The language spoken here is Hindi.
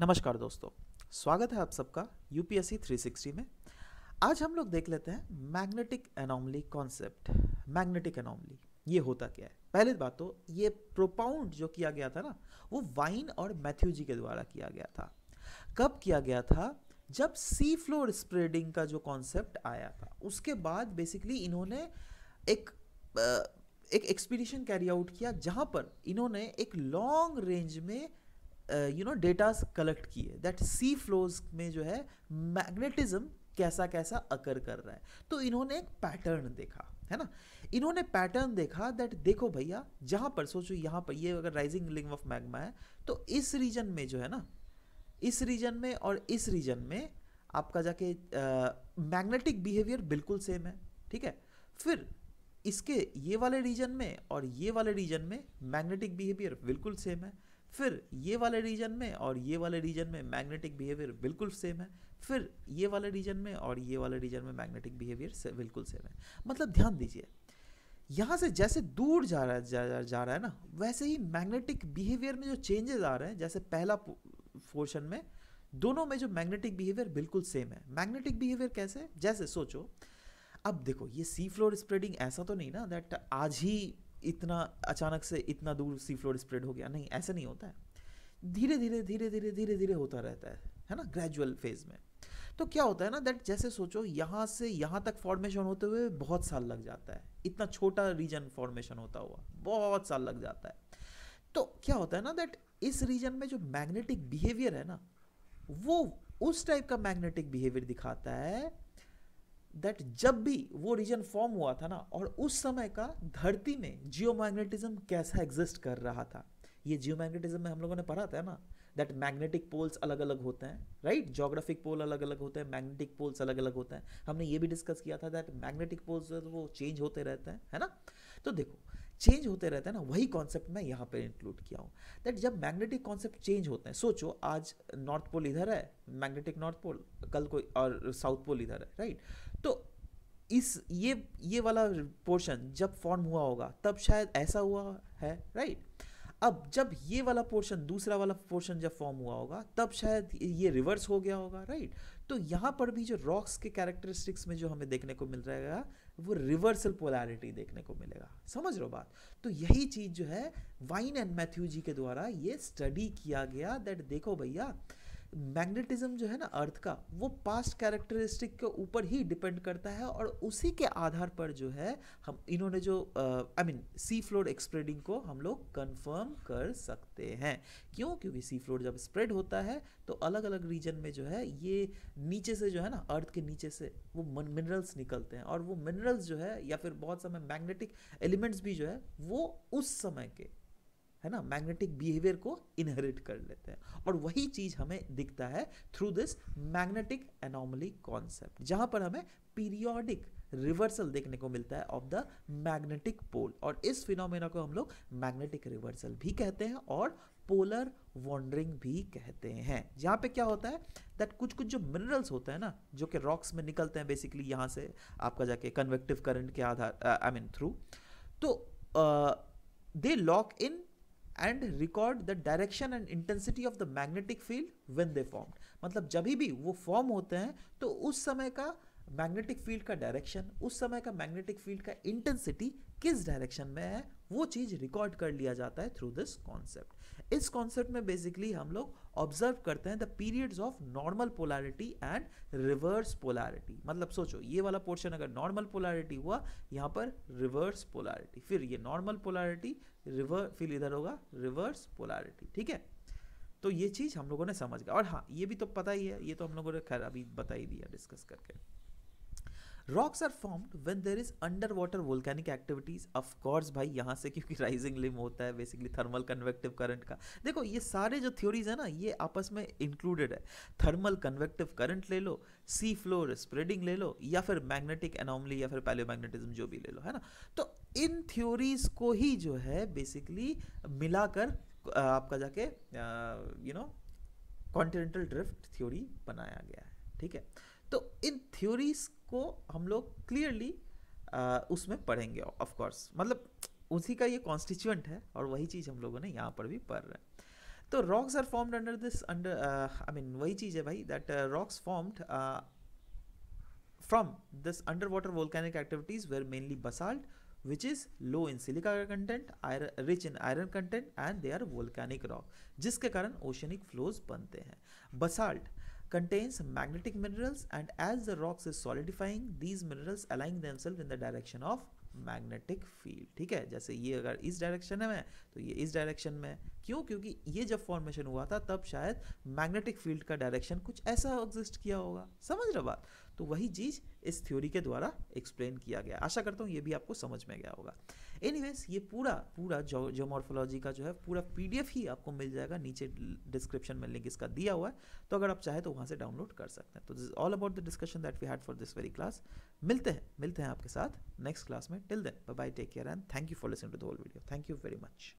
नमस्कार दोस्तों स्वागत है आप सबका यूपीएससी 360 में आज हम लोग देख लेते हैं magnetic anomaly concept magnetic anomaly ये होता क्या है पहले बात तो ये प्रोपाउंड जो किया गया था ना वो वाइन और मैथ्यू जी के द्वारा किया गया था कब किया गया था जब सी फ्लोर स्प्रेडिंग का जो कॉन्सेप्ट आया था उसके बाद बेसिकली इन्होंने एक एक एक्सपीडिशन कैरी आउट किया जहाँ पर इन्होंने एक लॉन्ग रेंज में यू नो डेटा कलेक्ट किए दैट सी फ्लोज में जो है मैग्नेटिज्म कैसा कैसा अकर कर रहा है तो इन्होंने एक पैटर्न देखा है ना इन्होंने पैटर्न देखा दैट देखो भैया जहाँ पर सोचो यहाँ पर ये अगर राइजिंग लिंग ऑफ मैग्मा है तो इस रीजन में जो है ना इस रीजन में और इस रीजन में आपका जाके मैग्नेटिक uh, बिहेवियर बिल्कुल सेम है ठीक है फिर इसके ये वाले रीजन में और ये वाले रीजन में मैग्नेटिक बिहेवियर बिल्कुल सेम है फिर ये वाले रीजन में और ये वाले रीजन में मैग्नेटिक बिहेवियर बिल्कुल सेम है फिर ये वाले रीजन में और ये वाले रीजन में मैग्नेटिक बिहेवियर से बिल्कुल सेम है मतलब ध्यान दीजिए यहाँ से जैसे दूर जा रहा है जा, जा, जा रहा है ना वैसे ही मैग्नेटिक बिहेवियर में जो चेंजेस आ रहे हैं जैसे पहला पोर्शन में दोनों में जो मैग्नेटिक बिहेवियर बिल्कुल सेम है मैग्नेटिक बिहेवियर कैसे जैसे सोचो अब देखो ये सी फ्लोर स्प्रेडिंग ऐसा तो नहीं ना दैट आज ही इतना अचानक से इतना दूर सी फ्लोर स्प्रेड हो गया नहीं ऐसा नहीं होता है धीरे धीरे धीरे धीरे धीरे धीरे होता रहता है है ना ग्रेजुअल फेज में तो क्या होता है ना दैट जैसे सोचो यहाँ से यहाँ तक फॉर्मेशन होते हुए बहुत साल लग जाता है इतना छोटा रीजन फॉर्मेशन होता हुआ बहुत साल लग जाता है तो क्या होता है ना दैट इस रीजन में जो मैग्नेटिक बिहेवियर है ना वो उस टाइप का मैग्नेटिक बिहेवियर दिखाता है दैट जब भी वो रीजन फॉर्म हुआ था ना और उस समय का धरती में जियो मैग्नेटिज्म कैसा एग्जिस्ट कर रहा था ये जियो मैग्नेटिज्म में हम लोगों ने पढ़ा था ना दैट मैग्नेटिक पोल्स अलग अलग होते हैं राइट जोग्राफिक पोल अलग अलग होते हैं मैग्नेटिक पोल्स अलग अलग होते हैं हमने ये भी डिस्कस किया था दैट मैग्नेटिक पोल्स जो तो वो चेंज होते रहते हैं है ना तो देखो चेंज होते रहते हैं ना वही कॉन्सेप्ट मैं यहाँ पर इंक्लूड किया हूँ दैट जब मैग्नेटिक कॉन्सेप्ट चेंज होते हैं सोचो आज नॉर्थ पोल इधर है मैग्नेटिक नॉर्थ पोल कल कोई और साउथ पोल इधर है राइट तो इस ये ये वाला पोर्शन जब फॉर्म हुआ होगा तब शायद ऐसा हुआ है राइट अब जब ये वाला पोर्शन दूसरा वाला पोर्शन जब फॉर्म हुआ होगा तब शायद ये रिवर्स हो गया होगा राइट तो यहाँ पर भी जो रॉक्स के कैरेक्टरिस्टिक्स में जो हमें देखने को मिल रहेगा वो रिवर्सल पोलैरिटी देखने को मिलेगा समझ रहे हो बात तो यही चीज़ जो है वाइन एंड मैथ्यू जी के द्वारा ये स्टडी किया गया दैट देखो भैया मैग्नेटिज्म जो है ना अर्थ का वो पास्ट कैरेक्टरिस्टिक के ऊपर ही डिपेंड करता है और उसी के आधार पर जो है हम इन्होंने जो आई मीन सी फ्लोर एक्सप्रेडिंग को हम लोग कंफर्म कर सकते हैं क्यों क्योंकि सी फ्लोर जब स्प्रेड होता है तो अलग अलग रीजन में जो है ये नीचे से जो है ना अर्थ के नीचे से वो मिनरल्स निकलते हैं और वो मिनरल्स जो है या फिर बहुत समय मैग्नेटिक एलिमेंट्स भी जो है वो उस समय के है ना मैग्नेटिक बिहेवियर को इनहेरिट कर लेते हैं और वही चीज़ हमें दिखता है through this magnetic anomaly concept जहाँ पर हमें पीरियोडिक रिवर्सल देखने को मिलता है ऑफ द मैग्नेटिक पोल और इस फिनोमेना को हम लोग मैग्नेटिक रिवर्सल भी कहते हैं और पोलर वॉन्डरिंग भी कहते हैं यहाँ पे क्या होता है दैट कुछ कुछ जो मिनरल्स होते हैं ना जो कि रॉक्स में निकलते हैं बेसिकली यहाँ से आपका जाके कन्वेक्टिव करंट के आधार आई मीन थ्रू तो they lock in and record the direction and intensity of the magnetic field when they formed मतलब जब भी वो फॉर्म होते हैं तो उस समय का मैग्नेटिक फील्ड का डायरेक्शन उस समय का मैग्नेटिक फील्ड का इंटेंसिटी किस डायरेक्शन में है वो चीज़ रिकॉर्ड कर लिया जाता है थ्रू दिस कॉन्सेप्ट इस कॉन्सेप्ट में बेसिकली हम लोग ऑब्जर्व करते हैं the periods of normal polarity and reverse polarity मतलब सोचो ये वाला पोर्शन अगर नॉर्मल पोलैरिटी हुआ यहाँ पर रिवर्स पोलैरिटी फिर ये नॉर्मल पोलैरिटी रिवर फिर इधर होगा रिवर्स पोलैरिटी ठीक है तो ये चीज़ हम लोगों ने समझ गया और हाँ ये भी तो पता ही है ये तो हम लोगों ने खैर अभी बता ही दिया डिस्कस करके rocks are formed when there is under water volcanic activities of course भाई यहाँ से क्योंकि राइजिंग लिम होता है बेसिकली थर्मल कन्वेक्टिव करंट का देखो ये सारे जो थ्योरीज है ना ये आपस में इंक्लूडेड है थर्मल कन्वेक्टिव करंट ले लो सी फ्लोर स्प्रेडिंग ले लो या फिर मैग्नेटिक एनोमली या फिर मैग्नेटिज्म जो भी ले लो है ना तो इन थ्योरीज को ही जो है बेसिकली मिलाकर आपका जाके you know continental drift theory बनाया गया है ठीक है तो इन थ्योरीज को हम लोग क्लियरली उसमें पढ़ेंगे ऑफकोर्स मतलब उसी का ये कॉन्स्टिट्यूंट है और वही चीज़ हम लोगों ने यहाँ पर भी पढ़ रहे हैं तो rocks are formed under this under I mean वही चीज़ है भाई that rocks formed from this under water volcanic activities where mainly basalt which is low in silica का content iron rich in iron content and they are volcanic rock जिसके कारण ओशनिक फ्लोज बनते हैं basalt contains magnetic minerals and as the rocks is solidifying these minerals align themselves in the direction of magnetic field ठीक है जैसे ये अगर इस डायरेक्शन में तो ये इस डायरेक्शन में क्यों क्योंकि ये जब फॉर्मेशन हुआ था तब शायद मैग्नेटिक फील्ड का डायरेक्शन कुछ ऐसा एग्जिस्ट किया होगा समझ रहे बात तो वही चीज़ इस थ्योरी के द्वारा एक्सप्लेन किया गया आशा करता हूँ ये भी आपको समझ में गया होगा एनीवेज ये पूरा पूरा जो का जो है पूरा पीडीएफ ही आपको मिल जाएगा नीचे डिस्क्रिप्शन में लिंक इसका दिया हुआ है तो अगर आप चाहे तो वहाँ से डाउनलोड कर सकते हैं तो this all about the discussion that we had for this very class मिलते हैं मिलते हैं आपके साथ नेक्स्ट क्लास में till then bye take care and thank you for listening to the whole video thank you very much